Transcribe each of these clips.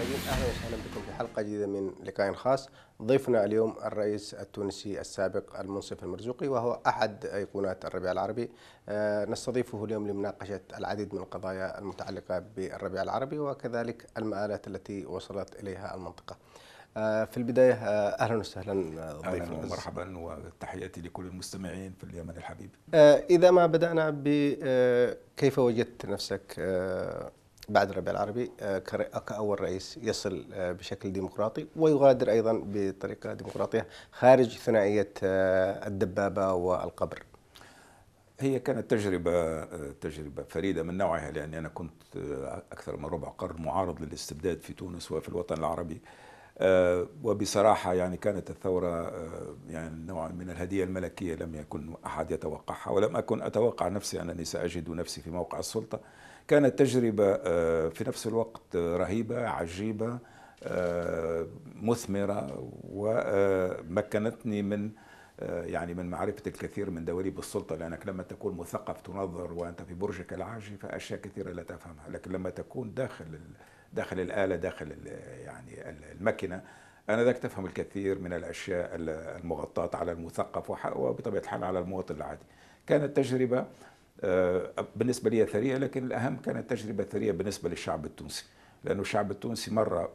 المتابعين اهلا وسهلا بكم في حلقه جديده من لقاء خاص ضيفنا اليوم الرئيس التونسي السابق المنصف المرزوقي وهو احد ايقونات الربيع العربي آه، نستضيفه اليوم لمناقشه العديد من القضايا المتعلقه بالربيع العربي وكذلك المآلات التي وصلت اليها المنطقه آه، في البداية آه، أهلا وسهلا ضيفنا أهلا ومرحبا وتحياتي لكل المستمعين في اليمن الحبيب إذا ما بدأنا بكيف وجدت نفسك بعد الربيع العربي آه، كأول رئيس يصل آه، بشكل ديمقراطي ويغادر أيضا بطريقة ديمقراطية خارج ثنائية آه، الدبابة والقبر هي كانت تجربة تجربة فريدة من نوعها لأني أنا كنت أكثر من ربع قرن معارض للاستبداد في تونس وفي الوطن العربي وبصراحة يعني كانت الثورة يعني نوع من الهدية الملكية لم يكن أحد يتوقعها ولم أكن أتوقع نفسي أنني سأجد نفسي في موقع السلطة كانت تجربة آه، في نفس الوقت رهيبة عجيبة آه، مثمرة ومكنتني آه، من يعني من معرفة الكثير من دواليب السلطة لأنك لما تكون مثقف تنظر وأنت في برجك العاجي فأشياء كثيرة لا تفهمها لكن لما تكون داخل داخل الآلة داخل يعني المكنة أنا ذاك تفهم الكثير من الأشياء المغطاة على المثقف وبطبيعة الحال على المواطن العادي كانت تجربة آه، بالنسبة لي ثرية لكن الأهم كانت تجربة ثرية بالنسبة للشعب التونسي لأنه الشعب التونسي مرة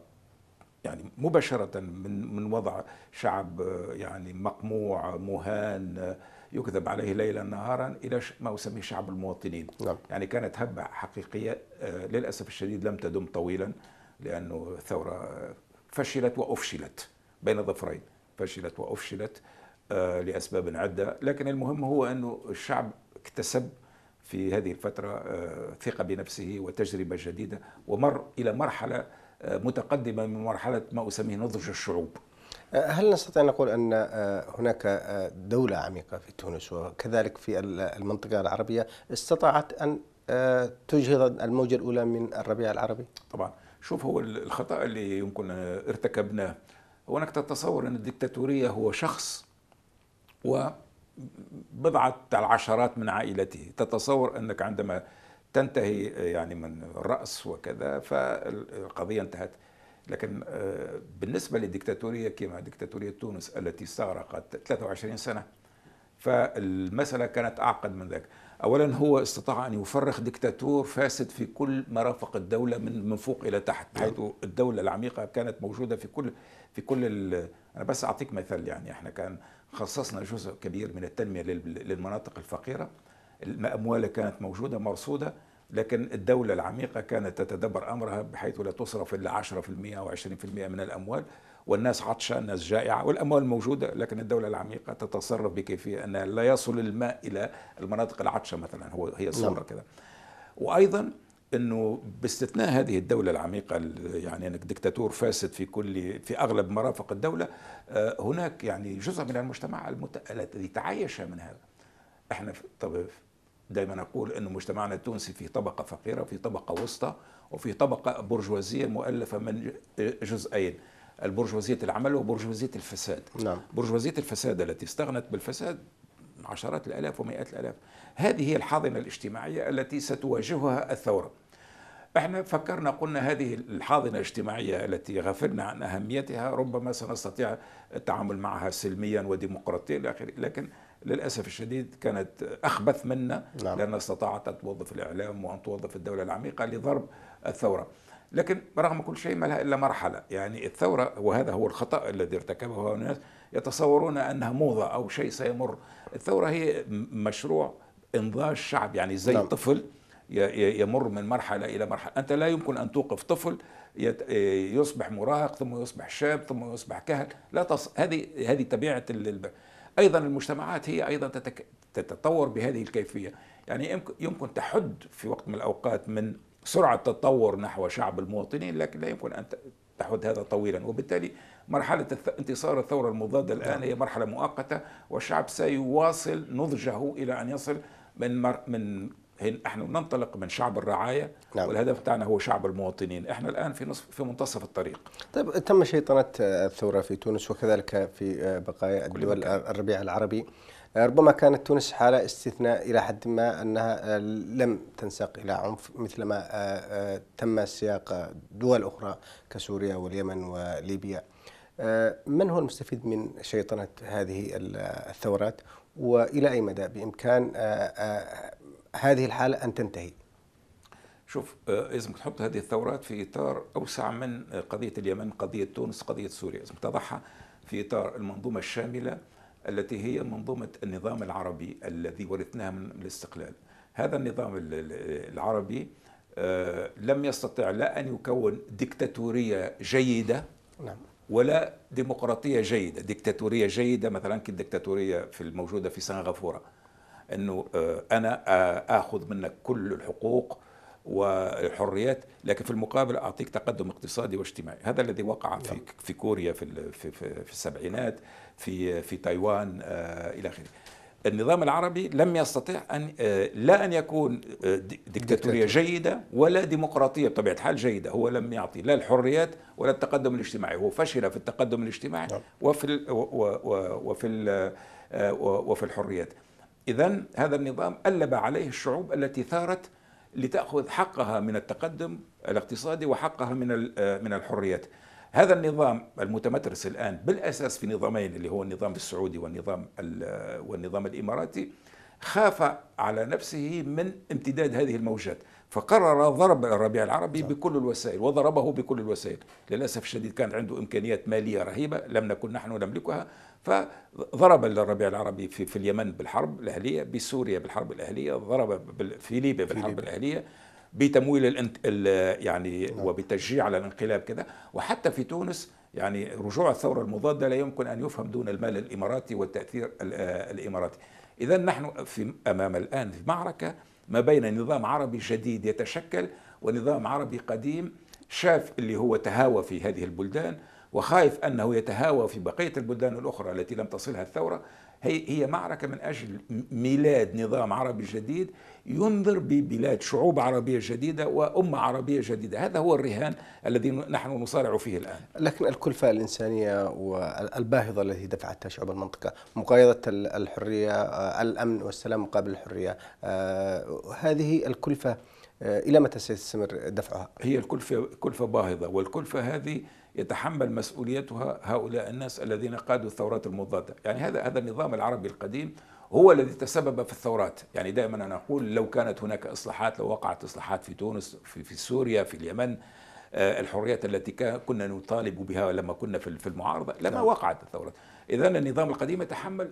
يعني مباشرة من من وضع شعب آه، يعني مقموع مهان آه، يكذب عليه ليلا نهارا الى ما اسميه شعب المواطنين نعم. يعني كانت هبه حقيقيه للاسف الشديد لم تدم طويلا لانه الثوره فشلت وافشلت بين ظفرين فشلت وافشلت لاسباب عده لكن المهم هو انه الشعب اكتسب في هذه الفترة آه، ثقة بنفسه وتجربة جديدة ومر إلى مرحلة آه، متقدمة من مرحلة ما أسميه نضج الشعوب آه، هل نستطيع أن نقول أن هناك دولة عميقة في تونس وكذلك في المنطقة العربية استطاعت أن تجهض الموجة الأولى من الربيع العربي؟ طبعا شوف هو الخطأ اللي يمكن ارتكبناه هو أنك تتصور أن الدكتاتورية هو شخص و بضعة العشرات من عائلته تتصور أنك عندما تنتهي آه، يعني من الرأس وكذا فالقضية انتهت لكن آه، بالنسبة للدكتاتورية كما دكتاتورية تونس التي استغرقت 23 سنة فالمسألة كانت أعقد من ذلك أولا هو استطاع أن يفرخ دكتاتور فاسد في كل مرافق الدولة من من فوق إلى تحت نعم. حيث الدولة العميقة كانت موجودة في كل في كل أنا بس أعطيك مثال يعني إحنا كان خصصنا جزء كبير من التنمية للمناطق الفقيرة الأموال كانت موجودة مرصودة لكن الدولة العميقة كانت تتدبر أمرها بحيث لا تصرف إلا 10% أو 20% من الأموال والناس عطشة الناس جائعة والأموال موجودة لكن الدولة العميقة تتصرف بكيفية أنها لا يصل الماء إلى المناطق العطشة مثلا هو هي الصورة نعم. كذا وأيضا انه باستثناء هذه الدوله العميقه يعني انك دكتاتور فاسد في كل في اغلب مرافق الدوله آه، هناك يعني جزء من المجتمع الذي تعايش من هذا احنا طب دائما اقول انه مجتمعنا التونسي في طبقه فقيره في طبقه وسطى وفي طبقه برجوازيه مؤلفه من جزئين البرجوازيه العمل وبرجوازيه الفساد نعم. برجوازيه الفساد التي استغنت بالفساد عشرات الآلاف ومئات الآلاف هذه هي الحاضنة الاجتماعية التي ستواجهها الثورة احنا فكرنا قلنا هذه الحاضنة الاجتماعية التي غفلنا عن أهميتها ربما سنستطيع التعامل معها سلميا وديمقراطيا إلى آخره لكن للأسف الشديد كانت أخبث منا نعم. لأنها استطاعت أن توظف الإعلام وأن توظف الدولة العميقة لضرب الثورة لكن رغم كل شيء ما لها إلا مرحلة يعني الثورة وهذا هو الخطأ الذي ارتكبه الناس يتصورون أنها موضة أو شيء سيمر الثورة هي مشروع إنضاج شعب يعني زي نعم. طفل يمر من مرحلة إلى مرحلة أنت لا يمكن أن توقف طفل آه، يصبح مراهق ثم يصبح شاب ثم يصبح كهل لا تص... هذه هذه طبيعة ال... أيضا المجتمعات هي أيضا تتك... تتطور بهذه الكيفية يعني يمكن تحد في وقت من الأوقات من سرعة التطور نحو شعب المواطنين لكن لا يمكن أن تحد هذا طويلا وبالتالي مرحلة انتصار الثورة المضادة الآن هي مرحلة مؤقتة والشعب سيواصل نضجه إلى أن يصل من مر من احنا ننطلق من شعب الرعايه نعم. والهدف بتاعنا هو شعب المواطنين احنا الان في نصف في منتصف الطريق طيب تم شيطنه الثوره في تونس وكذلك في بقايا الدول الربيع العربي ربما كانت تونس حالة استثناء إلى حد ما أنها لم تنساق إلى عنف مثلما آه، آه، تم سياق دول أخرى كسوريا واليمن وليبيا آه، من هو المستفيد من شيطنة هذه الثورات وإلى أي مدى بإمكان آه، آه، هذه الحالة أن تنتهي شوف لازم تحط هذه الثورات في إطار أوسع من قضية اليمن قضية تونس قضية سوريا لازم تضعها في إطار المنظومة الشاملة التي هي منظومة النظام العربي الذي ورثناها من الاستقلال هذا النظام العربي لم يستطع لا أن يكون ديكتاتورية جيدة نعم. ولا ديمقراطيه جيده ديكتاتوريه جيده مثلا كالديكتاتوريه في الموجوده في سنغافوره انه آه، انا آه، اخذ منك كل الحقوق والحريات لكن في المقابل اعطيك تقدم اقتصادي واجتماعي هذا الذي وقع في نعم. في كوريا في في, في السبعينات في في تايوان آه، الى اخره النظام العربي لم يستطع أن آه، لا أن يكون آه، ديكتاتورية جيدة ولا ديمقراطية بطبيعة الحال جيدة هو لم يعطي لا الحريات ولا التقدم الاجتماعي هو فشل في التقدم الاجتماعي نعم. وفي وفي آه، وفي الحريات إذا هذا النظام ألب عليه الشعوب التي ثارت لتأخذ حقها من التقدم الاقتصادي وحقها من من الحريات هذا النظام المتمترس الآن بالأساس في نظامين اللي هو النظام السعودي والنظام, والنظام الإماراتي خاف على نفسه من امتداد هذه الموجات فقرر ضرب الربيع العربي نعم. بكل الوسائل وضربه بكل الوسائل للأسف الشديد كان عنده إمكانيات مالية رهيبة لم نكن نحن نملكها فضرب الربيع العربي في, في اليمن بالحرب الأهلية بسوريا بالحرب الأهلية ضرب في ليبيا بالحرب في الأهلية بتمويل الانت... ال... يعني نعم. وبتشجيع على الانقلاب كده وحتى في تونس يعني رجوع الثوره المضاده لا يمكن ان يفهم دون المال الاماراتي والتاثير آه، الاماراتي اذا نحن في امام الان في معركه ما بين نظام عربي جديد يتشكل ونظام عربي قديم شاف اللي هو تهاوى في هذه البلدان وخايف أنه يتهاوى في بقية البلدان الأخرى التي لم تصلها الثورة هي هي معركة من أجل ميلاد نظام عربي جديد ينظر ببلاد شعوب عربية جديدة وأمة عربية جديدة هذا هو الرهان الذي نحن نصارع فيه الآن لكن الكلفة الإنسانية والباهظة التي دفعتها شعوب المنطقة مقايضة الحرية آه، الأمن والسلام مقابل الحرية آه، هذه الكلفة آه، إلى متى سيستمر دفعها؟ هي الكلفة كلفة باهظة والكلفة هذه يتحمل مسؤوليتها هؤلاء الناس الذين قادوا الثورات المضاده يعني هذا هذا النظام العربي القديم هو الذي تسبب في الثورات يعني دائما أنا أقول لو كانت هناك إصلاحات لو وقعت إصلاحات في تونس في, في سوريا في اليمن آه، الحريات التي كنا نطالب بها لما كنا في المعارضة لما نعم. وقعت الثورات إذا النظام القديم يتحمل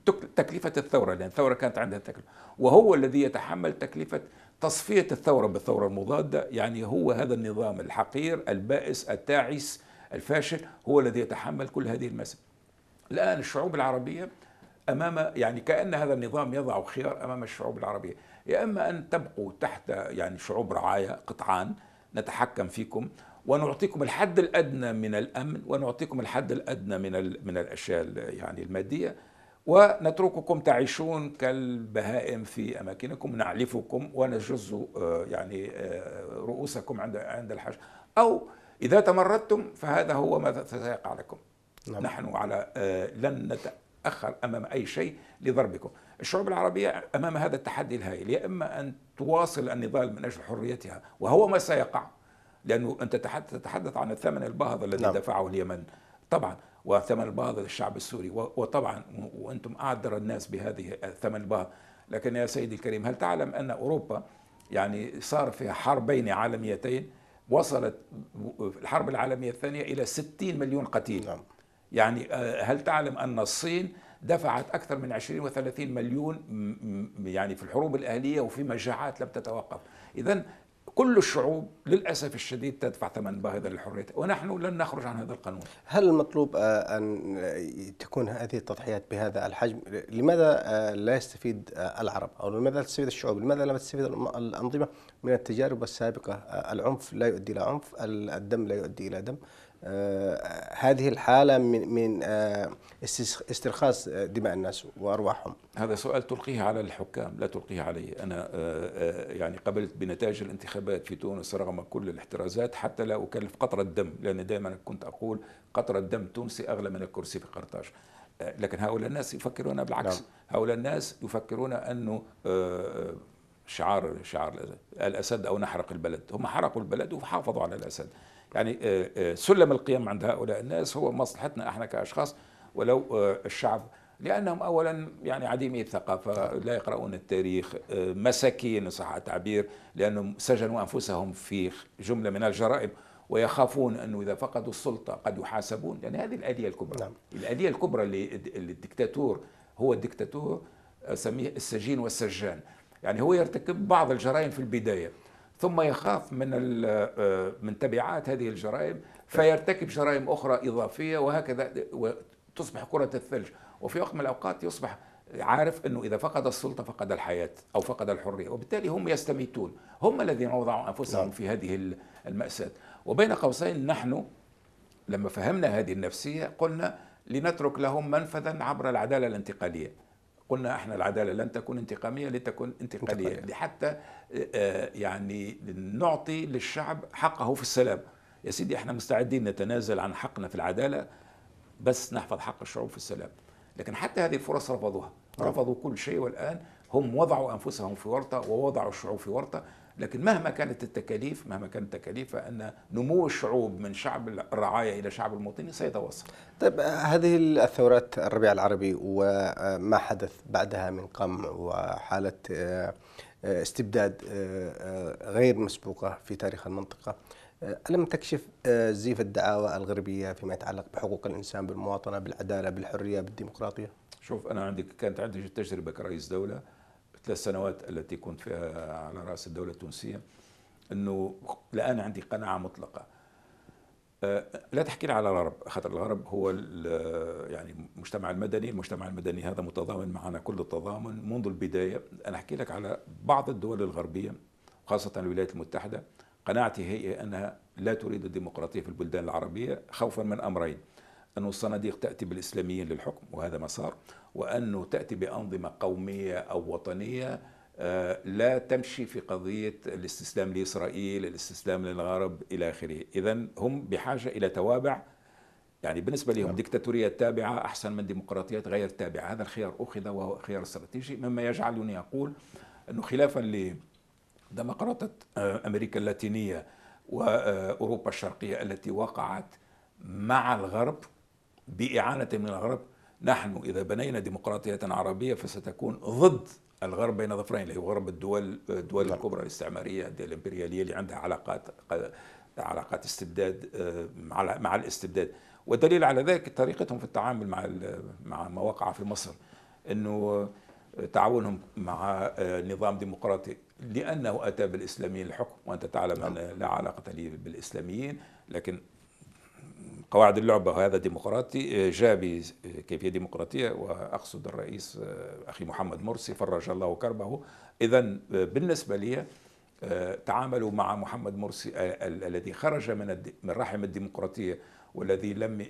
تكلفة الثورة لأن الثورة كانت عندها تكلفة وهو الذي يتحمل تكلفة تصفية الثورة بالثورة المضادة يعني هو هذا النظام الحقير البائس التاعس الفاشل هو الذي يتحمل كل هذه المسألة الآن الشعوب العربية أمام يعني كأن هذا النظام يضع خيار أمام الشعوب العربية يا إما أن تبقوا تحت يعني شعوب رعاية قطعان نتحكم فيكم ونعطيكم الحد الادنى من الامن ونعطيكم الحد الادنى من من الاشياء يعني الماديه ونترككم تعيشون كالبهائم في اماكنكم نعلفكم ونجز آه، يعني آه، رؤوسكم عند عند الحج او اذا تمردتم فهذا هو ما سيقع لكم نعم. نحن على آه، لن نتاخر امام اي شيء لضربكم الشعوب العربيه امام هذا التحدي الهائل يا اما ان تواصل النضال من اجل حريتها وهو ما سيقع لانه انت تتحدث عن الثمن الباهظ الذي نعم. دفعه اليمن طبعا وثمن البعض للشعب السوري وطبعا وانتم اعذر الناس بهذه الثمن البعض لكن يا سيدي الكريم هل تعلم ان اوروبا يعني صار فيها حربين عالميتين وصلت الحرب العالميه الثانيه الى 60 مليون قتيل نعم. يعني آه، هل تعلم ان الصين دفعت اكثر من 20 و30 مليون يعني في الحروب الاهليه وفي مجاعات لم تتوقف اذا كل الشعوب للأسف الشديد تدفع ثمن باهظا للحرية ونحن لن نخرج عن هذا القانون هل المطلوب آه، أن آه، تكون هذه التضحيات بهذا الحجم لماذا آه، لا يستفيد العرب أو لماذا لا تستفيد الشعوب لماذا لا تستفيد الأنظمة من التجارب السابقة العنف لا يؤدي إلى عنف الدم لا يؤدي إلى دم آه، هذه الحاله من من آه، استرخاص آه، دماء الناس وارواحهم. هذا سؤال تلقيه على الحكام لا تلقيه علي، انا يعني قبلت بنتائج الانتخابات في تونس رغم كل الاحترازات حتى لا اكلف قطره دم، لان دائما كنت اقول قطره دم تونسي اغلى من الكرسي في قرطاج. لكن هؤلاء الناس يفكرون بالعكس، نعم. هؤلاء الناس يفكرون انه شعار شعار الاسد او نحرق البلد، هم حرقوا البلد وحافظوا على الاسد. يعني آه، آه، سلم القيم عند هؤلاء الناس هو مصلحتنا احنا كاشخاص ولو آه، الشعب لانهم اولا يعني عديمي الثقافه لا يقرؤون التاريخ مساكين ان صح التعبير لانهم سجنوا انفسهم في جمله من الجرائم ويخافون انه اذا فقدوا السلطه قد يحاسبون لان يعني هذه الاليه الكبرى نعم. الاليه الكبرى للدكتاتور هو الدكتاتور اسميه السجين والسجان يعني هو يرتكب بعض الجرائم في البدايه ثم يخاف من آه، من تبعات هذه الجرائم فيرتكب جرائم اخرى اضافيه وهكذا وتصبح كره الثلج وفي وقت من الاوقات يصبح عارف انه اذا فقد السلطه فقد الحياه او فقد الحريه وبالتالي هم يستميتون هم الذين وضعوا انفسهم نعم. في هذه الماساه وبين قوسين نحن لما فهمنا هذه النفسيه قلنا لنترك لهم منفذا عبر العداله الانتقاليه قلنا احنا العداله لن تكون انتقاميه لتكون انتقاليه, انتقالية. لحتى آه، آه، يعني نعطي للشعب حقه في السلام يا سيدي احنا مستعدين نتنازل عن حقنا في العداله بس نحفظ حق الشعوب في السلام لكن حتى هذه الفرص رفضوها رفضوا كل شيء والان هم وضعوا انفسهم في ورطه ووضعوا الشعوب في ورطه لكن مهما كانت التكاليف مهما كانت التكاليف فان نمو الشعوب من شعب الرعايه الى شعب المواطنين سيتوسع. طيب هذه الثورات الربيع العربي وما حدث بعدها من قمع وحاله آه، استبداد آه، آه، غير مسبوقه في تاريخ المنطقه ألم تكشف زيف الدعاوى الغربية فيما يتعلق بحقوق الإنسان بالمواطنة بالعدالة بالحرية بالديمقراطية؟ شوف أنا عندك كانت عندي تجربة كرئيس دولة الثلاث سنوات التي كنت فيها على رأس الدولة التونسية أنه الآن عندي قناعة مطلقة أه، لا تحكي لي على الغرب خاطر الغرب هو يعني المجتمع المدني المجتمع المدني هذا متضامن معنا كل التضامن منذ البداية أنا أحكي لك على بعض الدول الغربية خاصة الولايات المتحدة قناعتي هي أنها لا تريد الديمقراطية في البلدان العربية خوفا من أمرين أن الصناديق تأتي بالإسلاميين للحكم وهذا ما صار وأنه تأتي بأنظمة قومية أو وطنية آه، لا تمشي في قضية الاستسلام لإسرائيل الاستسلام للغرب إلى آخره إذا هم بحاجة إلى توابع يعني بالنسبة لهم نعم. ديكتاتورية تابعة أحسن من ديمقراطيات غير تابعة هذا الخيار أخذ وهو خيار استراتيجي مما يجعلني أقول أنه خلافا لديمقراطة آه، أمريكا اللاتينية وأوروبا الشرقية التي وقعت مع الغرب بإعانة من الغرب نحن إذا بنينا ديمقراطية عربية فستكون ضد الغرب بين ظفرين اللي هو غرب الدول الدول نعم. الكبرى الاستعمارية الإمبريالية اللي عندها علاقات علاقات استبداد آه، مع الاستبداد والدليل على ذلك طريقتهم في التعامل مع مع ما وقع في مصر انه تعاونهم مع آه، نظام ديمقراطي لانه اتى بالاسلاميين الحكم وانت تعلم نعم. ان لا علاقه لي بالاسلاميين لكن قواعد اللعبة وهذا ديمقراطي آه، جاء بكيفية آه، ديمقراطية وأقصد الرئيس آه، أخي محمد مرسي فرج الله كربه إذا بالنسبة لي تعاملوا مع محمد مرسي الذي خرج من من رحم الديمقراطية والذي لم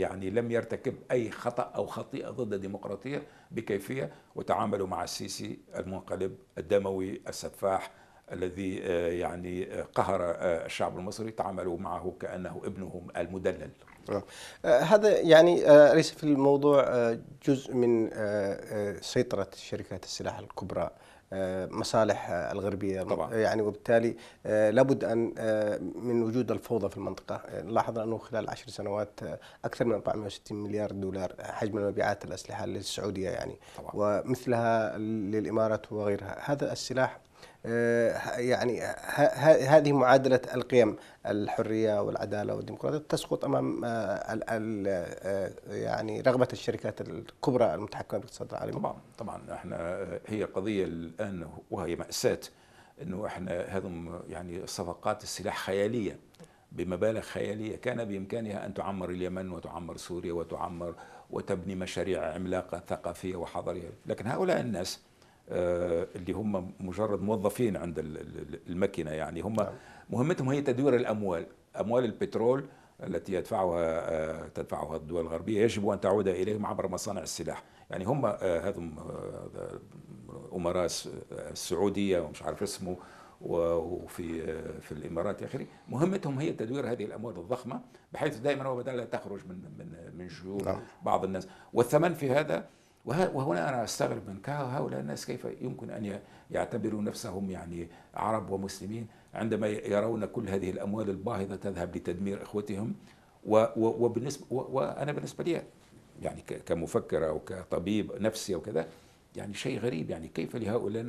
يعني لم يرتكب أي خطأ أو خطيئة ضد الديمقراطية بكيفية وتعاملوا مع السيسي المنقلب الدموي السفاح الذي آه، يعني آه، قهر آه، الشعب المصري تعاملوا معه كأنه ابنهم المدلل هذا يعني ليس في الموضوع جزء من سيطرة شركات السلاح الكبرى مصالح الغربيه طبعا. يعني وبالتالي لابد ان من وجود الفوضى في المنطقه لاحظنا انه خلال عشر سنوات اكثر من 460 مليار دولار حجم مبيعات الاسلحه للسعوديه يعني طبعا. ومثلها للامارات وغيرها هذا السلاح آه، يعني هذه معادلة القيم الحرية والعدالة والديمقراطية تسقط أمام الـ آه، الـ آه، يعني رغبة الشركات الكبرى المتحكمة بالاقتصاد العالمي طبعا طبعا احنا هي قضية الآن وهي مأساة أنه احنا هذم يعني صفقات السلاح خيالية بمبالغ خيالية كان بإمكانها أن تعمر اليمن وتعمر سوريا وتعمر وتبني مشاريع عملاقة ثقافية وحضارية لكن هؤلاء الناس آه، اللي هم مجرد موظفين عند الماكينه يعني هم نعم. مهمتهم هي تدوير الاموال اموال البترول التي يدفعها آه، تدفعها الدول الغربيه يجب ان تعود اليهم عبر مصانع السلاح يعني هم آه، هذم امراء السعوديه ومش عارف اسمه وفي في الامارات اخره مهمتهم هي تدوير هذه الاموال الضخمه بحيث دائما وابدا لا تخرج من من من جيوب نعم. بعض الناس والثمن في هذا وهنا أنا أستغرب من هؤلاء الناس كيف يمكن أن يعتبروا نفسهم يعني عرب ومسلمين عندما يرون كل هذه الأموال الباهظة تذهب لتدمير إخوتهم وبالنسبة وأنا بالنسبة لي يعني كمفكر أو كطبيب نفسي أو كذا يعني شيء غريب يعني كيف لهؤلاء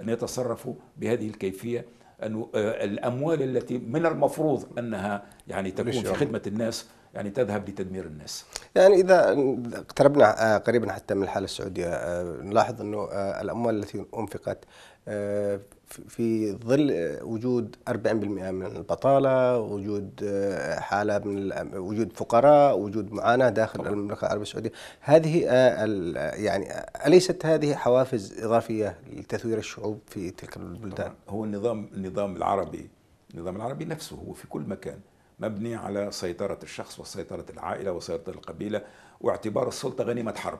أن يتصرفوا بهذه الكيفية أن آه، الأموال التي من المفروض أنها يعني تكون في خدمة الناس يعني تذهب لتدمير الناس يعني إذا اقتربنا آه، قريبا حتى من الحالة السعودية آه، نلاحظ أنه آه، الأموال التي أنفقت في ظل وجود 40% من البطاله، وجود حاله من وجود فقراء، وجود معاناه داخل المملكه العربيه السعوديه، هذه يعني اليست هذه حوافز اضافيه لتثوير الشعوب في تلك البلدان؟ هو النظام النظام العربي النظام العربي نفسه هو في كل مكان مبني على سيطرة الشخص وسيطرة العائلة وسيطرة القبيلة واعتبار السلطة غنيمة حرب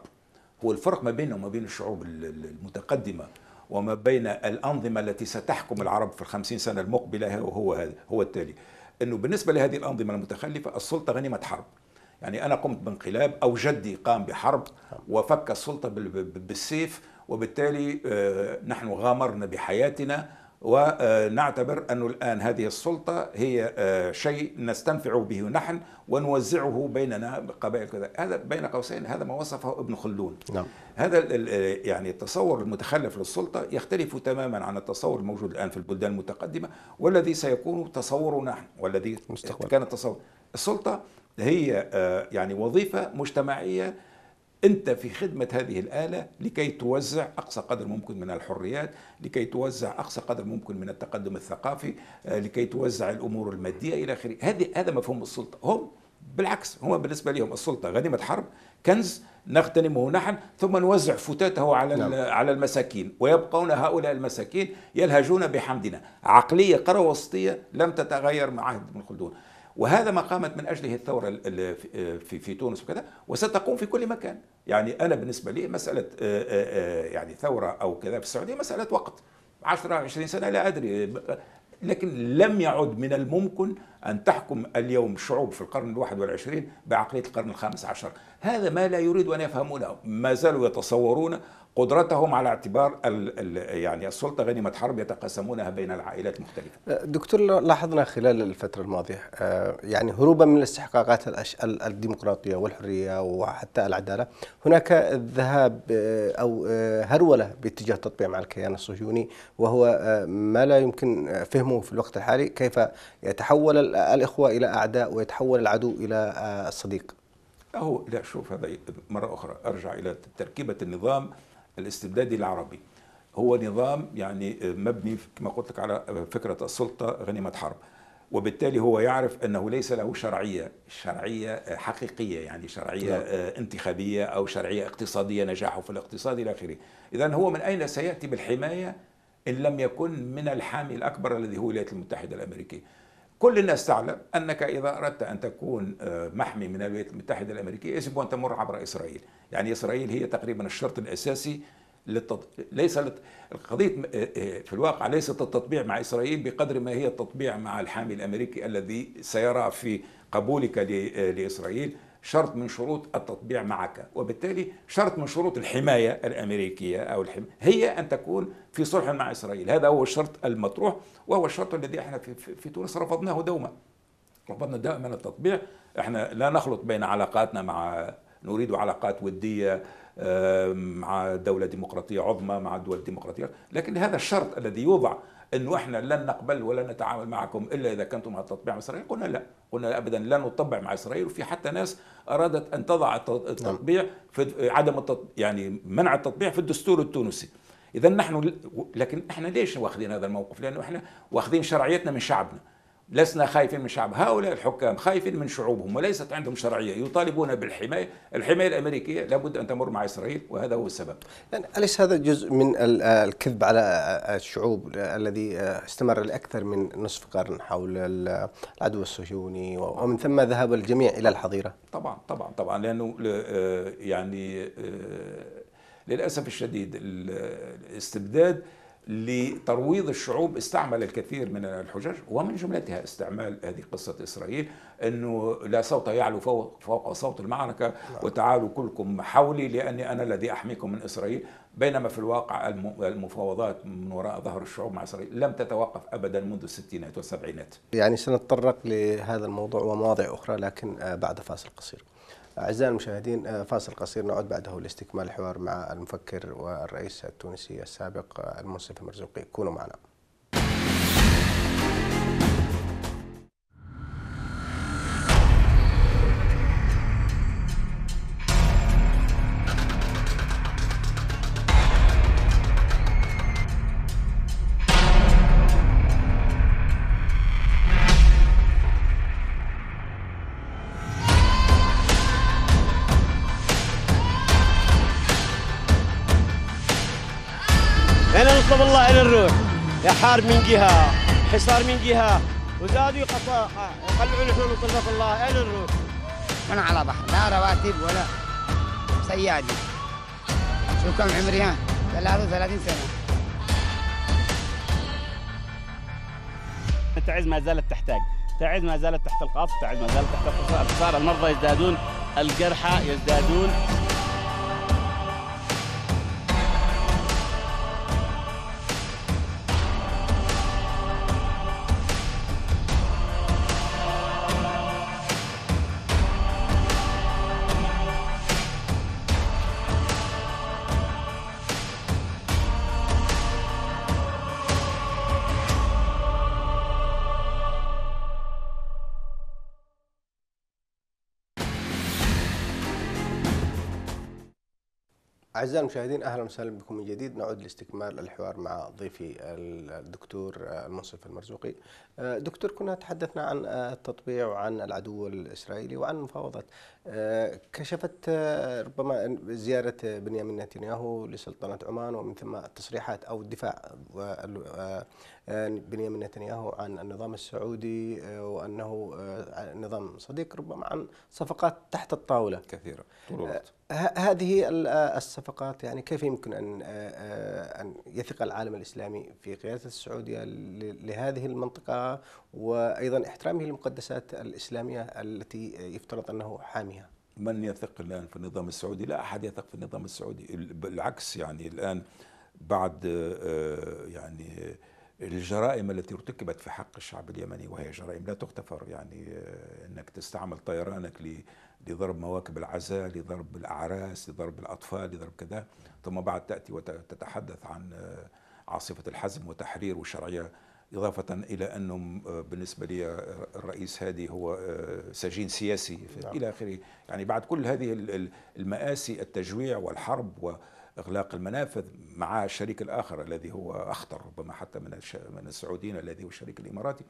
هو الفرق ما بينه وما بين الشعوب المتقدمة وما بين الأنظمة التي ستحكم العرب في الخمسين سنة المقبلة هو, هو, هو التالي أنه بالنسبة لهذه الأنظمة المتخلفة السلطة غنيمة حرب يعني أنا قمت بانقلاب أو جدي قام بحرب وفك السلطة بالسيف وبالتالي آه، نحن غامرنا بحياتنا ونعتبر أن الآن هذه السلطة هي آه، شيء نستنفع به نحن ونوزعه بيننا قبائل كذا هذا بين قوسين هذا ما وصفه ابن خلدون نعم. هذا آه، يعني التصور المتخلف للسلطة يختلف تماما عن التصور الموجود الآن في البلدان المتقدمة والذي سيكون تصورنا نحن والذي مستقبل. كان التصور السلطة هي آه، يعني وظيفة مجتمعية أنت في خدمة هذه الآلة لكي توزع أقصى قدر ممكن من الحريات لكي توزع أقصى قدر ممكن من التقدم الثقافي آه، لكي توزع الأمور المادية إلى آخره هذه هذا مفهوم السلطة هم بالعكس هم بالنسبة لهم السلطة غنيمة حرب كنز نغتنمه نحن ثم نوزع فتاته على نعم. على المساكين ويبقون هؤلاء المساكين يلهجون بحمدنا عقلية قروسطية لم تتغير مع عهد ابن خلدون وهذا ما قامت من اجله الثوره في في تونس وكذا وستقوم في كل مكان يعني انا بالنسبه لي مساله آه، آه، آه، يعني ثوره او كذا في السعوديه مساله وقت 10 20 سنه لا ادري لكن لم يعد من الممكن أن تحكم اليوم شعوب في القرن الواحد والعشرين بعقلية القرن الخامس عشر هذا ما لا يريد أن يفهمونه ما زالوا يتصورون قدرتهم على اعتبار ال ال يعني السلطه غنيمه حرب يتقاسمونها بين العائلات المختلفه. أه، دكتور لاحظنا خلال الفتره الماضيه أه، يعني هروبا من الاستحقاقات الديمقراطيه والحريه وحتى العداله، هناك ذهاب أه، او هروله باتجاه التطبيع مع الكيان الصهيوني وهو ما لا يمكن فهمه في الوقت الحالي كيف يتحول الاخوه الى اعداء ويتحول العدو الى الصديق. أهو لا شوف هذا مرة أخرى أرجع إلى تركيبة النظام الاستبدادي العربي هو نظام يعني مبني كما قلت لك على فكره السلطه غنيمه حرب وبالتالي هو يعرف انه ليس له شرعيه شرعيه حقيقيه يعني شرعيه لا. نعم. انتخابيه او شرعيه اقتصاديه نجاحه في الاقتصاد الى اخره اذا هو من اين سياتي بالحمايه ان لم يكن من الحامي الاكبر الذي هو الولايات المتحده الامريكيه كل الناس تعلم انك اذا اردت ان تكون آه، محمي من الولايات المتحده الامريكيه يجب ان تمر عبر اسرائيل، يعني اسرائيل هي تقريبا الشرط الاساسي للتط... ليس لت... القضية آه، آه، في الواقع ليست التطبيع مع إسرائيل بقدر ما هي التطبيع مع الحامي الأمريكي الذي سيرى في قبولك ل... لإسرائيل شرط من شروط التطبيع معك وبالتالي شرط من شروط الحماية الأمريكية أو الحماية هي أن تكون في صلح مع إسرائيل هذا هو الشرط المطروح وهو الشرط الذي احنا في, في تونس رفضناه دوما رفضنا دائما التطبيع احنا لا نخلط بين علاقاتنا مع نريد علاقات ودية مع دولة ديمقراطية عظمى مع دول ديمقراطية لكن هذا الشرط الذي يوضع انه احنا لن نقبل ولا نتعامل معكم الا اذا كنتم التطبيع مع اسرائيل قلنا لا قلنا ابدا لن نطبع مع اسرائيل وفي حتى ناس ارادت ان تضع نعم. التطبيع في عدم التطبيع يعني منع التطبيع في الدستور التونسي اذا نحن لكن احنا ليش واخذين هذا الموقف لانه احنا واخذين شرعيتنا من شعبنا لسنا خايفين من شعب هؤلاء الحكام خايفين من شعوبهم وليست عندهم شرعية يطالبون بالحماية الحماية الأمريكية لابد أن تمر مع إسرائيل وهذا هو السبب يعني أليس هذا جزء من الكذب على الشعوب الذي استمر لأكثر من نصف قرن حول العدو الصهيوني ومن ثم ذهب الجميع إلى الحظيرة طبعا طبعا طبعا لأنه آه، يعني آه، للأسف الشديد آه، الاستبداد لترويض الشعوب استعمل الكثير من الحجج ومن جملتها استعمال هذه قصة إسرائيل أنه لا صوت يعلو فوق, فوق صوت المعركة نعم. وتعالوا كلكم حولي لأني أنا الذي أحميكم من إسرائيل بينما في الواقع المفاوضات من وراء ظهر الشعوب مع إسرائيل لم تتوقف أبدا منذ الستينات والسبعينات يعني سنتطرق لهذا الموضوع ومواضع أخرى لكن آه، بعد فاصل قصير أعزائي المشاهدين آه، فاصل قصير نعود بعده لاستكمال الحوار مع المفكر والرئيس التونسي السابق آه، المنصف المرزوقي كونوا معنا حار من جهه حصار من جهه وزادوا آه، يقلعوا نحن من الله اين نروح؟ من على بحر لا رواتب ولا سيادي شوف كم عمري ها 33 سنه تعز ما زالت تحتاج تعز ما زالت تحت القاص تعز ما زالت تحت الحصار المرضى يزدادون الجرحى يزدادون أعزائي المشاهدين أهلا وسهلا بكم من جديد نعود لاستكمال الحوار مع ضيفي الدكتور المنصف المرزوقي دكتور كنا تحدثنا عن التطبيع وعن العدو الإسرائيلي وعن مفاوضة كشفت ربما زيارة بنيامين نتنياهو لسلطنة عمان ومن ثم التصريحات أو الدفاع آه، بنيامين نتنياهو عن النظام السعودي آه، وانه آه، نظام صديق ربما عن صفقات تحت الطاوله كثيره طول الوقت هذه الصفقات يعني كيف يمكن ان ان يثق العالم الاسلامي في قياده السعوديه لهذه المنطقه وايضا احترامه للمقدسات الاسلاميه التي يفترض انه حاميها؟ من يثق الان في النظام السعودي؟ لا احد يثق في النظام السعودي، بالعكس يعني الان بعد يعني الجرائم التي ارتكبت في حق الشعب اليمني وهي جرائم لا تغتفر يعني آه، انك تستعمل طيرانك لضرب مواكب العزاء لضرب الاعراس لضرب الاطفال لضرب كذا ثم بعد تاتي وتتحدث عن آه، عاصفه الحزم وتحرير وشرعيه إضافة إلى أنه آه، بالنسبة لي الرئيس هادي هو سجين سياسي نعم. إلى آخره يعني بعد كل هذه المآسي التجويع والحرب إغلاق المنافذ مع الشريك الآخر الذي هو أخطر ربما حتى من من السعوديين الذي هو الشريك الإماراتي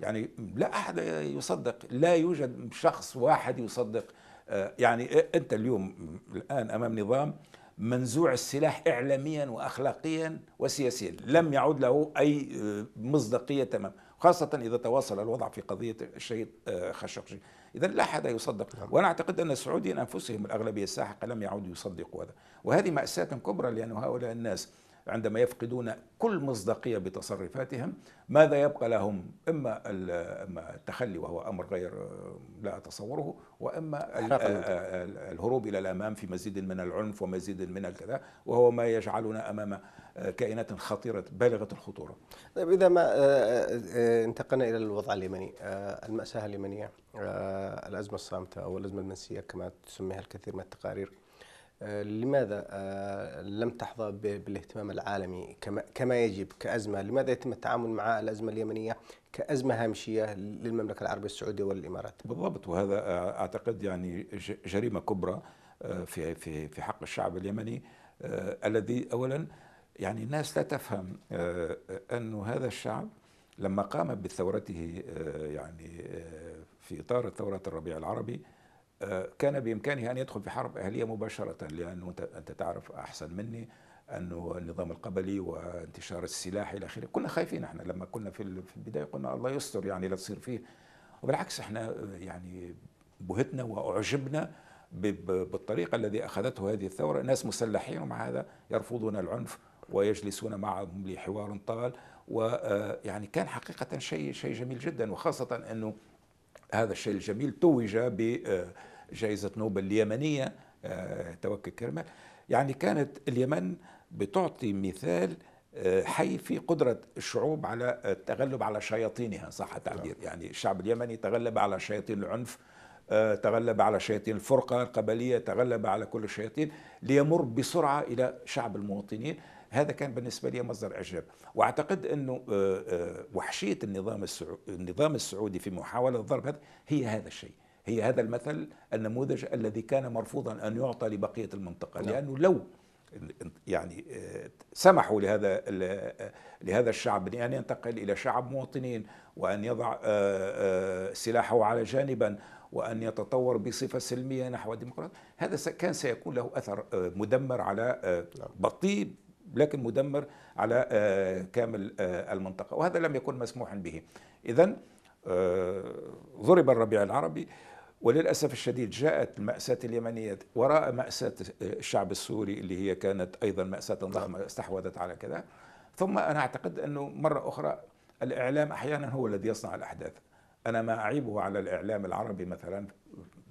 يعني لا أحد يصدق لا يوجد شخص واحد يصدق آه، يعني أنت اليوم الآن أمام نظام منزوع السلاح إعلاميا وأخلاقيا وسياسيا لم يعد له أي آه، مصداقية تمام خاصة إذا تواصل الوضع في قضية الشهيد آه، خشقجي إذا لا أحد يصدق نعم. وأنا أعتقد أن السعوديين أنفسهم الأغلبية الساحقة لم يعودوا يصدقوا هذا وهذه مأساة كبرى لأن هؤلاء الناس عندما يفقدون كل مصداقية بتصرفاتهم ماذا يبقى لهم إما التخلي وهو أمر غير آه، لا أتصوره وإما آه، آه، الهروب إلى الأمام في مزيد من العنف ومزيد من الكذا وهو ما يجعلنا أمام كائنات خطيرة بالغة الخطورة طيب إذا ما انتقلنا إلى الوضع اليمني المأساة اليمنية الأزمة الصامتة أو الأزمة المنسية كما تسميها الكثير من التقارير آه، لماذا آه، لم تحظى بالاهتمام العالمي كما يجب كأزمة لماذا يتم التعامل مع الأزمة اليمنية كأزمة هامشية للمملكة العربية السعودية والإمارات بالضبط وهذا آه، أعتقد يعني جريمة كبرى في في في حق الشعب اليمني الذي أولا يعني الناس لا تفهم أن هذا الشعب لما قام بثورته يعني في إطار ثورة الربيع العربي كان بإمكانه أن يدخل في حرب أهلية مباشرة لأنه أنت تعرف أحسن مني أنه النظام القبلي وانتشار السلاح إلى آخره كنا خايفين احنا لما كنا في البداية قلنا الله يستر يعني لا تصير فيه وبالعكس احنا يعني بهتنا وأعجبنا بالطريقة الذي أخذته هذه الثورة ناس مسلحين ومع هذا يرفضون العنف ويجلسون معهم لحوار طال ويعني آه، كان حقيقة شيء شيء جميل جدا وخاصة أنه هذا الشيء الجميل توج ب آه، جائزة نوبل اليمنية آه، توكل كرمال يعني كانت اليمن بتعطي مثال آه، حي في قدرة الشعوب على التغلب على شياطينها صح التعبير نعم. يعني الشعب اليمني تغلب على شياطين العنف آه، تغلب على شياطين الفرقة القبلية تغلب على كل الشياطين ليمر بسرعة إلى شعب المواطنين هذا كان بالنسبة لي مصدر إعجاب وأعتقد أنه وحشية النظام السعودي, النظام السعودي في محاولة الضرب هذا هي هذا الشيء هي هذا المثل النموذج الذي كان مرفوضا أن يعطى لبقية المنطقة لا. نعم. لأنه لو يعني آه، سمحوا لهذا آه، لهذا الشعب ان ينتقل الى شعب مواطنين وان يضع آه، سلاحه على جانبا وان يتطور بصفه سلميه نحو الديمقراطيه هذا كان سيكون له اثر مدمر على نعم. بطيء لكن مدمر على كامل المنطقه وهذا لم يكن مسموحا به اذا ضرب الربيع العربي وللأسف الشديد جاءت المأساة اليمنية وراء مأساة الشعب السوري اللي هي كانت أيضا مأساة ضخمة استحوذت على كذا ثم أنا أعتقد أنه مرة أخرى الإعلام أحيانا هو الذي يصنع الأحداث أنا ما أعيبه على الإعلام العربي مثلا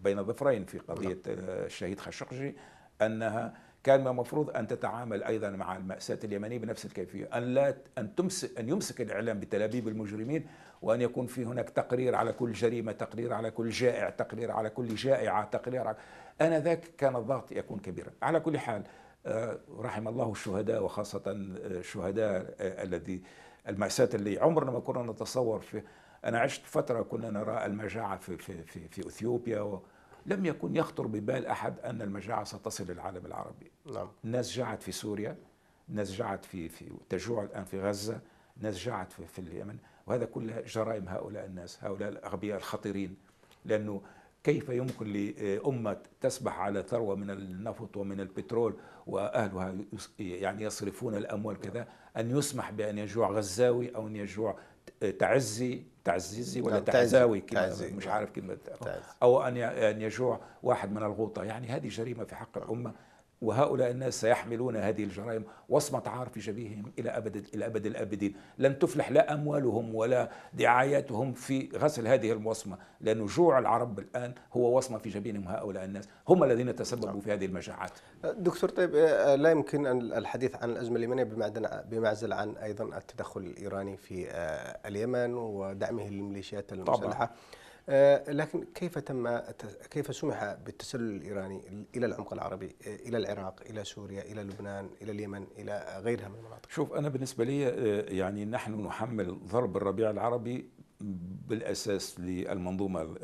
بين ظفرين في قضية نعم. الشهيد خشقجي أنها كان المفروض ان تتعامل ايضا مع الماساه اليمنيه بنفس الكيفيه ان لا ان تمسك ان يمسك الاعلام بتلابيب المجرمين وان يكون في هناك تقرير على كل جريمه تقرير على كل جائع تقرير على كل جائعه تقرير على انا ذاك كان الضغط يكون كبيرا على كل حال آه، رحم الله الشهداء وخاصه آه، الشهداء آه، الذي المأساة اللي عمرنا ما كنا نتصور فيه أنا عشت فترة كنا نرى المجاعة في, في, في, في أثيوبيا لم يكن يخطر ببال أحد أن المجاعة ستصل للعالم العربي نعم. الناس جاعت في سوريا الناس جاعت في, في تجوع الآن في غزة الناس جاعت في, في اليمن وهذا كلها جرائم هؤلاء الناس هؤلاء الأغبياء الخطيرين لأنه كيف يمكن لأمة تسبح على ثروة من النفط ومن البترول وأهلها يعني يصرفون الأموال كذا أن يسمح بأن يجوع غزاوي أو أن يجوع تعزي تعزيزي نعم، ولا تعزاوي مش عارف كلمة تعزي. أو أن يجوع واحد من الغوطة يعني هذه جريمة في حق الأمة وهؤلاء الناس سيحملون هذه الجرائم وصمة عار في جبيههم إلى أبد إلى أبد الآبدين لن تفلح لا أموالهم ولا دعاياتهم في غسل هذه الوصمة لأن جوع العرب الآن هو وصمة في جبينهم هؤلاء الناس هم الذين تسببوا في هذه المجاعات دكتور طيب آه، لا يمكن الحديث عن الأزمة اليمنية بمعزل عن أيضا التدخل الإيراني في آه، اليمن ودعمه للميليشيات المسلحة طبعا. آه، لكن كيف تم كيف سمح بالتسلل الايراني الى العمق العربي آه، الى العراق الى سوريا الى لبنان الى اليمن الى غيرها من المناطق شوف انا بالنسبه لي آه، يعني نحن نحمل ضرب الربيع العربي بالاساس للمنظومه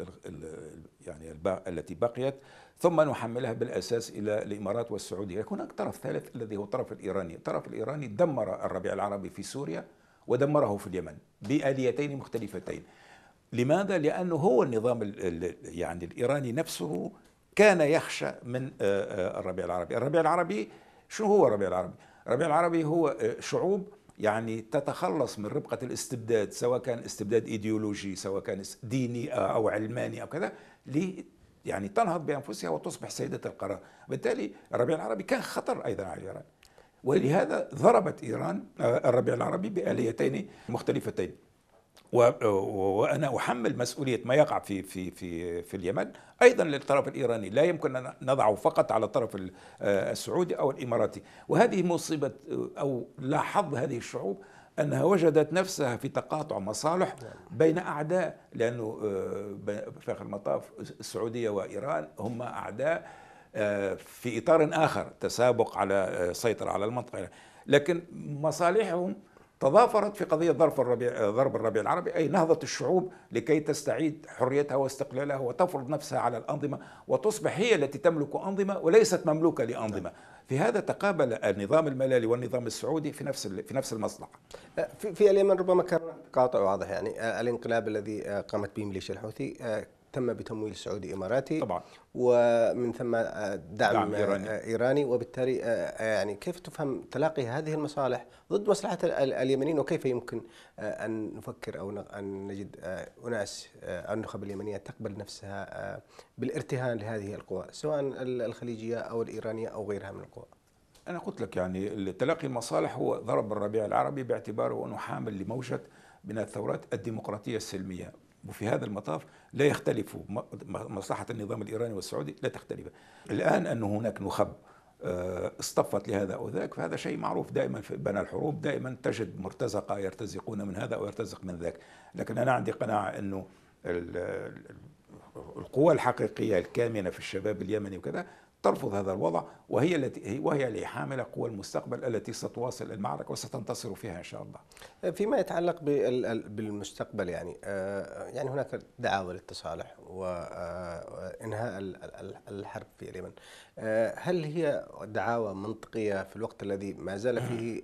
يعني التي بقيت ثم نحملها بالاساس الى الامارات والسعوديه، هناك طرف ثالث الذي هو الطرف الايراني، الطرف الايراني دمر الربيع العربي في سوريا ودمره في اليمن باليتين مختلفتين. لماذا؟ لأنه هو النظام يعني الإيراني نفسه كان يخشى من آه، آه، الربيع العربي الربيع العربي شو هو الربيع العربي؟ الربيع العربي هو آه، شعوب يعني تتخلص من ربقة الاستبداد سواء كان استبداد إيديولوجي سواء كان ديني أو علماني أو كذا يعني تنهض بأنفسها وتصبح سيدة القرار بالتالي الربيع العربي كان خطر أيضا على إيران ولهذا ضربت إيران الربيع العربي بآليتين مختلفتين وانا احمل مسؤوليه ما يقع في في في في اليمن ايضا للطرف الايراني لا يمكن ان نضعه فقط على الطرف آه، السعودي او الاماراتي وهذه مصيبه او لاحظ هذه الشعوب انها وجدت نفسها في تقاطع مصالح بين اعداء لانه في آه، اخر المطاف السعوديه وايران هم اعداء آه، في اطار اخر تسابق على سيطره على المنطقه لكن مصالحهم تضافرت في قضية ضرب الربيع, ضرب الربيع العربي أي نهضة الشعوب لكي تستعيد حريتها واستقلالها وتفرض نفسها على الأنظمة وتصبح هي التي تملك أنظمة وليست مملوكة لأنظمة نعم. في هذا تقابل النظام الملالي والنظام السعودي في نفس في نفس المصلحة أه، في, في اليمن ربما كان قاطع واضح يعني أه، الانقلاب الذي أه، قامت به ميليشيا الحوثي تم بتمويل سعودي اماراتي طبعا ومن ثم آه، دعم, دعم إيراني. آه، ايراني وبالتالي آه، يعني كيف تفهم تلاقي هذه المصالح ضد مصلحه اليمنيين وكيف يمكن ان نفكر او ان نجد اناس النخب اليمنيه تقبل نفسها بالارتهان لهذه القوى سواء الخليجيه او الايرانيه او غيرها من القوى انا قلت لك يعني تلاقي المصالح هو ضرب الربيع العربي باعتباره انه حامل لموجه من الثورات الديمقراطيه السلميه وفي هذا المطاف لا يختلف مصلحة النظام الإيراني والسعودي لا تختلف الآن أن هناك نخب آه، اصطفت لهذا أو ذاك فهذا شيء معروف دائما في بنى الحروب دائما تجد مرتزقة يرتزقون من هذا أو يرتزق من ذاك لكن أنا عندي قناعة أنه القوى الحقيقية الكامنة في الشباب اليمني وكذا ترفض هذا الوضع وهي التي وهي اللي حامله قوى المستقبل التي ستواصل المعركه وستنتصر فيها ان شاء الله. أه، فيما يتعلق بالمستقبل يعني أه، يعني هناك دعاوى للتصالح وانهاء أه، الحرب في اليمن. هل هي دعاوى منطقيه في الوقت الذي ما زال فيه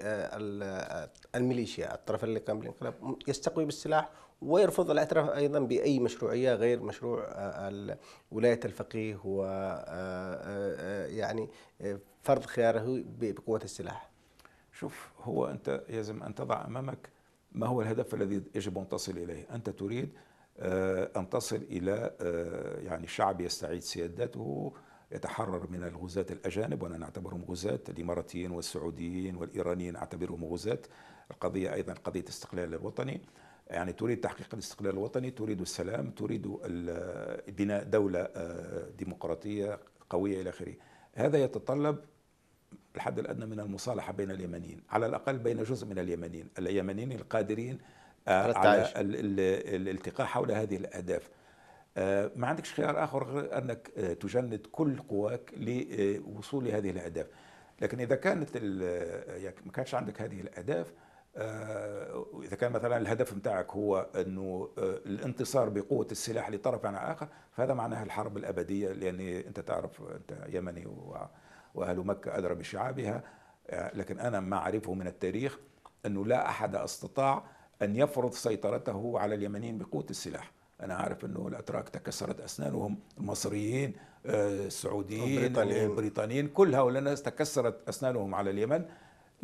الميليشيا الطرف اللي قام بالانقلاب يستقوي بالسلاح ويرفض الاعتراف ايضا باي مشروعيه غير مشروع آه، ولايه الفقيه و آه، آه، يعني فرض خياره بقوه السلاح. شوف هو انت يجب ان تضع امامك ما هو الهدف الذي يجب ان تصل اليه؟ انت تريد ان تصل الى يعني شعب يستعيد سيادته يتحرر من الغزاة الأجانب وأنا نعتبرهم غزاة الإماراتيين والسعوديين والإيرانيين نعتبرهم غزاة القضية أيضا قضية استقلال الوطني يعني تريد تحقيق الاستقلال الوطني تريد السلام تريد بناء دولة آه، ديمقراطية قوية إلى آخره هذا يتطلب الحد الأدنى من المصالحة بين اليمنيين على الأقل بين جزء من اليمنيين اليمنيين القادرين آه، على الالتقاء حول هذه الأهداف آه، ما عندكش خيار آخر غير أنك تجند كل قواك لوصول هذه الأهداف لكن إذا كانت يعني ما كانش عندك هذه الأهداف آه، اذا كان مثلا الهدف نتاعك هو انه آه، الانتصار بقوه السلاح لطرف على اخر فهذا معناها الحرب الابديه لان انت تعرف انت يمني واهل مكه ادرى بشعابها آه، لكن انا ما اعرفه من التاريخ انه لا احد استطاع ان يفرض سيطرته على اليمنيين بقوه السلاح انا عارف انه الاتراك تكسرت اسنانهم المصريين السعوديين البريطانيين كل هؤلاء الناس تكسرت اسنانهم على اليمن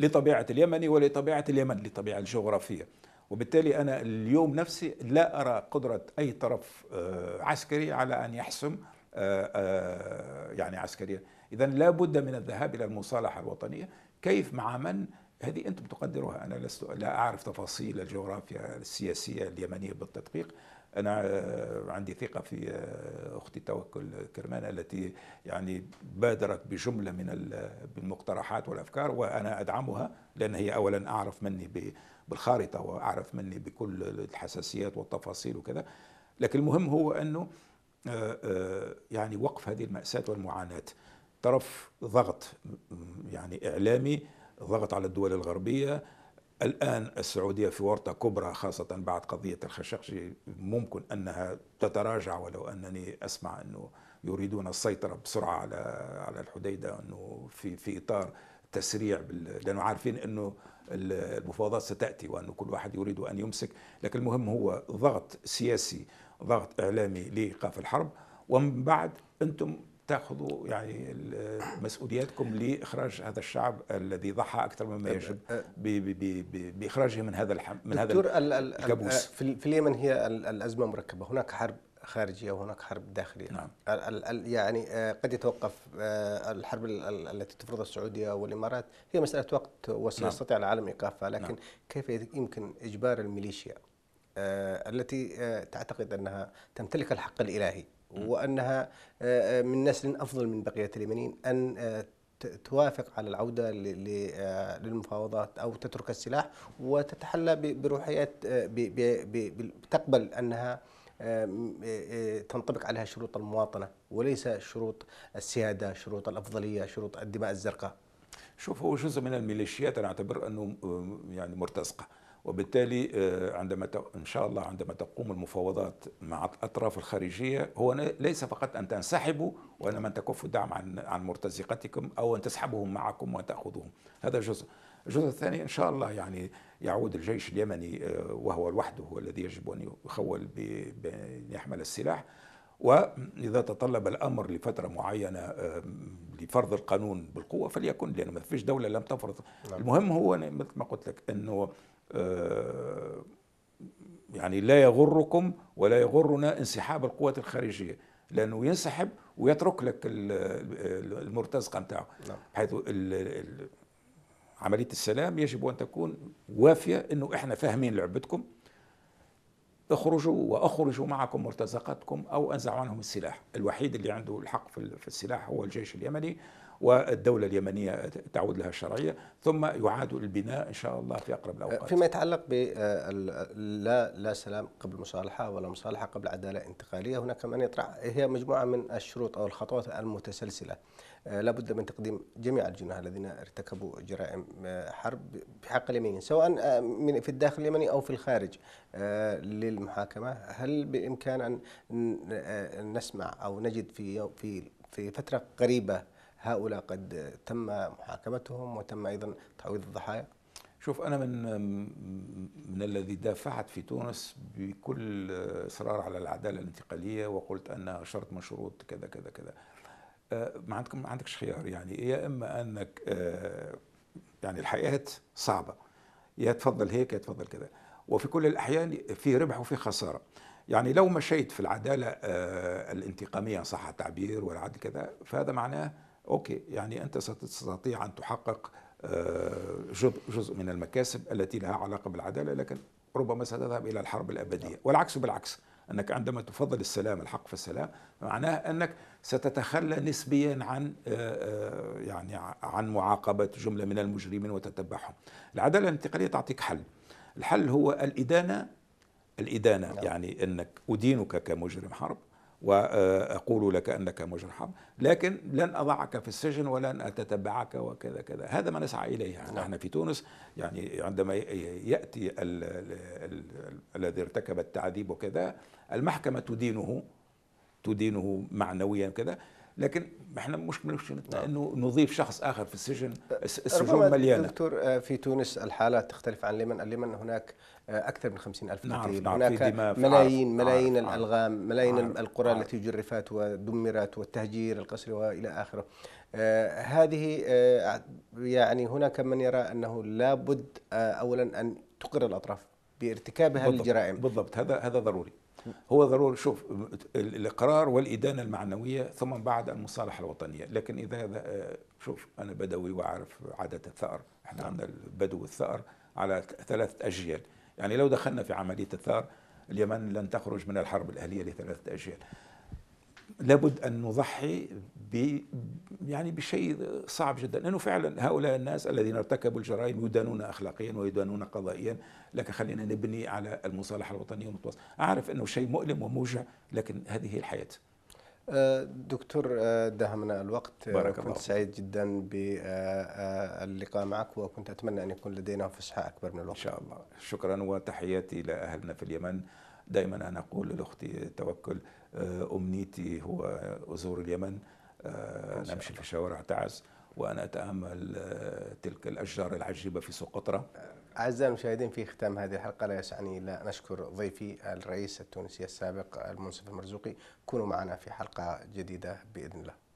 لطبيعة اليمني ولطبيعة اليمن لطبيعة الجغرافية وبالتالي أنا اليوم نفسي لا أرى قدرة أي طرف آه، عسكري على أن يحسم آه، آه، يعني عسكريا إذا لابد من الذهاب إلى المصالحة الوطنية كيف مع من هذه أنتم تقدروها أنا لست لا أعرف تفاصيل الجغرافيا السياسية اليمنية بالتدقيق انا آه، عندي ثقه في آه، اختي توكل كرمان التي يعني بادرت بجمله من المقترحات والافكار وانا ادعمها لان هي اولا اعرف مني بالخارطه واعرف مني بكل الحساسيات والتفاصيل وكذا لكن المهم هو انه آه، يعني وقف هذه الماساه والمعاناه طرف ضغط يعني اعلامي ضغط على الدول الغربيه الآن السعودية في ورطة كبرى خاصة بعد قضية الخشخشي ممكن أنها تتراجع ولو أنني أسمع أنه يريدون السيطرة بسرعة على على الحديدة أنه في في إطار تسريع بال... لأنه عارفين أنه المفاوضات ستأتي وأنه كل واحد يريد أن يمسك لكن المهم هو ضغط سياسي ضغط إعلامي لإيقاف الحرب ومن بعد أنتم تاخذوا يعني مسؤولياتكم لاخراج هذا الشعب الذي ضحى اكثر مما يجب باخراجه من هذا الحم من هذا الكابوس آه، في اليمن هي الازمه مركبه هناك حرب خارجيه وهناك حرب داخليه نعم. يعني آه، قد يتوقف آه، الحرب التي تفرضها السعوديه والامارات هي مساله وقت وسيستطيع نعم. العالم ايقافها لكن نعم. كيف يمكن اجبار الميليشيا التي تعتقد انها تمتلك الحق الالهي وانها آه، آه، من نسل افضل من بقيه اليمنيين ان آه، توافق على العوده للمفاوضات او تترك السلاح وتتحلى بروحيات تقبل انها تنطبق عليها شروط المواطنه وليس شروط السياده، شروط الافضليه، شروط الدماء الزرقاء. شوف هو جزء من الميليشيات انا اعتبر انه يعني مرتزقه. وبالتالي آه، عندما ان شاء الله عندما تقوم المفاوضات مع الاطراف الخارجيه هو ليس فقط ان تنسحبوا وانما ان تكفوا الدعم عن عن مرتزقتكم او ان تسحبهم معكم وتاخذهم هذا جزء الجزء الثاني ان شاء الله يعني يعود الجيش اليمني آه، وهو لوحده هو الذي يجب ان يخول بان يحمل السلاح واذا تطلب الامر لفتره معينه آه، لفرض القانون بالقوه فليكن لانه ما فيش دوله لم تفرض نعم. المهم هو مثل ما قلت لك انه آه، يعني لا يغركم ولا يغرنا انسحاب القوات الخارجيه لانه ينسحب ويترك لك المرتزقه نتاعه بحيث نعم. عمليه السلام يجب ان تكون وافيه انه احنا فاهمين لعبتكم اخرجوا واخرجوا معكم مرتزقتكم او انزعوا عنهم السلاح، الوحيد اللي عنده الحق في السلاح هو الجيش اليمني والدولة اليمنية تعود لها الشرعية ثم يعاد البناء إن شاء الله في أقرب الأوقات فيما يتعلق ب لا لا سلام قبل مصالحة ولا مصالحة قبل عدالة انتقالية هناك من يطرح هي مجموعة من الشروط أو الخطوات المتسلسلة آه، لابد من تقديم جميع الجناه الذين ارتكبوا جرائم آه، حرب بحق اليمين سواء آه، في الداخل اليمني او في الخارج للمحاكمه هل بامكان ان نسمع او نجد في في في فتره قريبه هؤلاء قد تم محاكمتهم وتم ايضا تعويض الضحايا شوف انا من من الذي دافعت في تونس بكل اصرار على العداله الانتقاليه وقلت انها شرط من شروط كذا كذا كذا ما عندكم ما عندكش خيار يعني يا اما انك آه، يعني الحياه صعبه يا تفضل هيك يا تفضل كذا وفي كل الاحيان في ربح وفي خساره يعني لو مشيت في العداله آه، الانتقاميه صح التعبير والعدل كذا فهذا معناه اوكي يعني انت ستستطيع ان تحقق آه، جزء من المكاسب التي لها علاقه بالعداله لكن ربما ستذهب الى الحرب الابديه نعم. والعكس بالعكس أنك عندما تفضل السلام الحق في السلام معناه أنك ستتخلى نسبيا عن آه، آه، يعني عن معاقبة جملة من المجرمين وتتبعهم العدالة الانتقالية تعطيك حل الحل هو الإدانة الإدانة نعم. يعني أنك أدينك كمجرم حرب وأقول لك أنك مجرم لكن لن أضعك في السجن ولن أتتبعك وكذا كذا هذا ما نسعى إليه يعني احنا نعم. في تونس يعني عندما يأتي الذي ارتكب التعذيب وكذا المحكمة تدينه تدينه معنويا كذا لكن احنا مش مش انه نضيف شخص اخر في السجن السجون مليانه دكتور آه، في تونس الحاله تختلف عن اليمن، اليمن هناك آه، اكثر من خمسين ألف نعم قتيل نعم هناك ملايين ملايين عارف الالغام ملايين عارف القرى عارف التي جرفت ودمرت والتهجير القسري والى اخره آه هذه آه يعني هناك من يرى انه لابد آه اولا ان تقر الاطراف بارتكابها هذه الجرائم بالضبط هذا هذا ضروري هو ضروري شوف الاقرار والادانه المعنويه ثم بعد المصالحه الوطنيه لكن اذا شوف انا بدوي واعرف عاده الثار احنا عندنا البدو والثار على ثلاثه اجيال يعني لو دخلنا في عمليه الثار اليمن لن تخرج من الحرب الاهليه لثلاثه اجيال لابد ان نضحي ب يعني بشيء صعب جدا لانه فعلا هؤلاء الناس الذين ارتكبوا الجرائم يدانون اخلاقيا ويدانون قضائيا لكن خلينا نبني على المصالحه الوطنيه والمتوسط اعرف انه شيء مؤلم وموجع لكن هذه هي الحياه أه، دكتور أه، دهمنا الوقت أه، بارك كنت الله. سعيد جدا باللقاء معك وكنت أتمنى أن يكون لدينا فسحة أكبر من الوقت إن شاء الله شكرا وتحياتي لأهلنا في اليمن دائما أنا أقول لأختي توكل آه، امنيتي هو ازور اليمن آه، نمشي في شوارع تعز وانا اتامل آه، تلك الاشجار العجيبه في سقطرى أعزائي المشاهدين في ختام هذه الحلقة لا يسعني إلا أن أشكر ضيفي الرئيس التونسي السابق المنصف المرزوقي كونوا معنا في حلقة جديدة بإذن الله